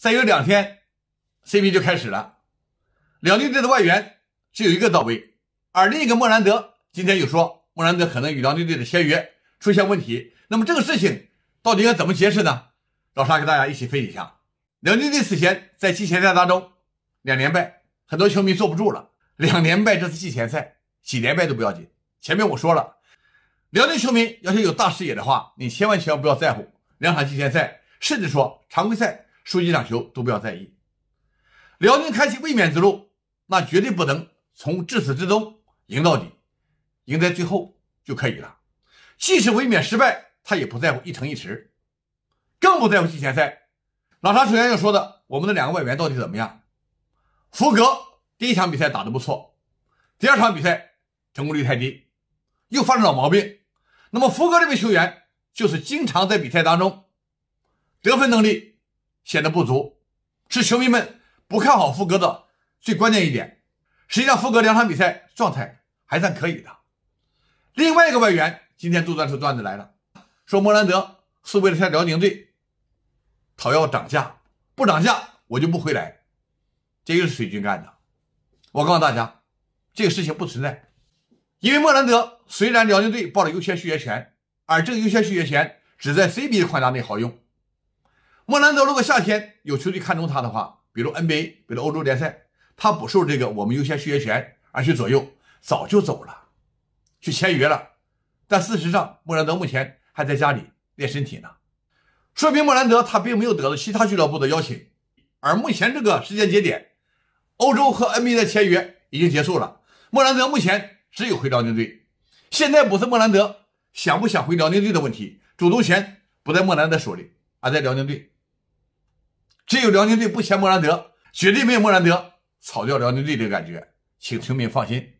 再有两天，CBA 就开始了。辽宁队的外援只有一个到位，而另一个莫兰德今天又说莫兰德可能与辽宁队的签约出现问题。那么这个事情到底应该怎么解释呢？老沙给大家一起分析一下。辽宁队此前在季前赛当中两连败，很多球迷坐不住了。两连败，这次季前赛几连败都不要紧。前面我说了，辽宁球迷要是有大视野的话，你千万千万不要在乎两场季前赛，甚至说常规赛。输几场球都不要在意，辽宁开启卫冕之路，那绝对不能从至始至终赢到底，赢在最后就可以了。即使卫冕失败，他也不在乎一城一池，更不在乎季前赛。老沙首先要说的，我们的两个外援到底怎么样？福格第一场比赛打得不错，第二场比赛成功率太低，又犯了老毛病。那么福格这位球员就是经常在比赛当中得分能力。显得不足，是球迷们不看好富哥的最关键一点。实际上，富哥两场比赛状态还算可以的。另外一个外援今天杜撰出段子来了，说莫兰德是为了向辽宁队讨要涨价，不涨价我就不回来。这又是水军干的。我告诉大家，这个事情不存在，因为莫兰德虽然辽宁队报了优先续约权，而这个优先续约权只在 CBA 框架内好用。莫兰德如果夏天有球队看中他的话，比如 NBA，比如欧洲联赛，他不受这个我们优先续约权而去左右，早就走了，去签约了。但事实上，莫兰德目前还在家里练身体呢，说明莫兰德他并没有得到其他俱乐部的邀请。而目前这个时间节点，欧洲和 NBA 的签约已经结束了，莫兰德目前只有回辽宁队。现在不是莫兰德想不想回辽宁队的问题，主动权不在莫兰德手里，而在辽宁队。只有辽宁队不签莫兰德，绝对没有莫兰德草掉辽宁队的感觉，请球迷放心。